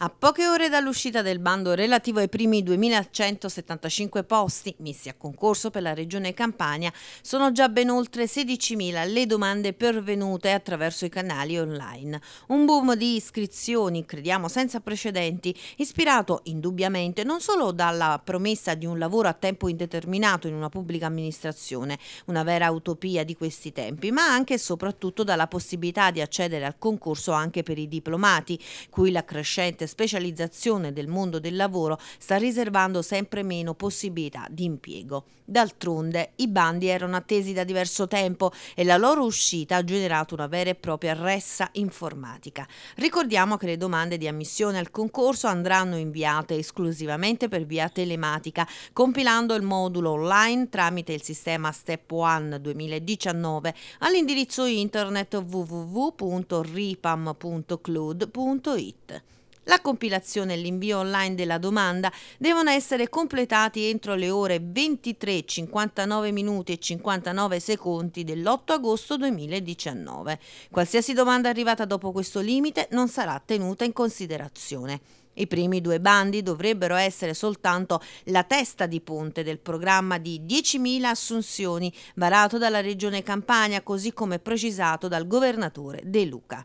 A poche ore dall'uscita del bando relativo ai primi 2175 posti messi a concorso per la Regione Campania, sono già ben oltre 16.000 le domande pervenute attraverso i canali online. Un boom di iscrizioni, crediamo senza precedenti, ispirato indubbiamente non solo dalla promessa di un lavoro a tempo indeterminato in una pubblica amministrazione, una vera utopia di questi tempi, ma anche e soprattutto dalla possibilità di accedere al concorso anche per i diplomati, cui la crescente crescente specializzazione del mondo del lavoro sta riservando sempre meno possibilità di impiego. D'altronde i bandi erano attesi da diverso tempo e la loro uscita ha generato una vera e propria ressa informatica. Ricordiamo che le domande di ammissione al concorso andranno inviate esclusivamente per via telematica, compilando il modulo online tramite il sistema Step One 2019 all'indirizzo internet www.ripam.cloud.it. La compilazione e l'invio online della domanda devono essere completati entro le ore 23, 59 minuti e 59 secondi dell'8 agosto 2019. Qualsiasi domanda arrivata dopo questo limite non sarà tenuta in considerazione. I primi due bandi dovrebbero essere soltanto la testa di ponte del programma di 10.000 assunzioni varato dalla Regione Campania, così come precisato dal governatore De Luca.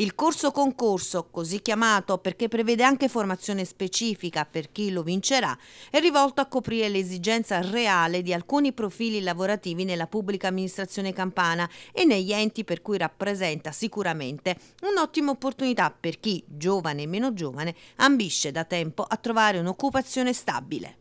Il corso concorso, così chiamato perché prevede anche formazione specifica per chi lo vincerà, è rivolto a coprire l'esigenza reale di alcuni profili lavorativi nella pubblica amministrazione campana e negli enti per cui rappresenta sicuramente un'ottima opportunità per chi, giovane e meno giovane, ambisce da tempo a trovare un'occupazione stabile.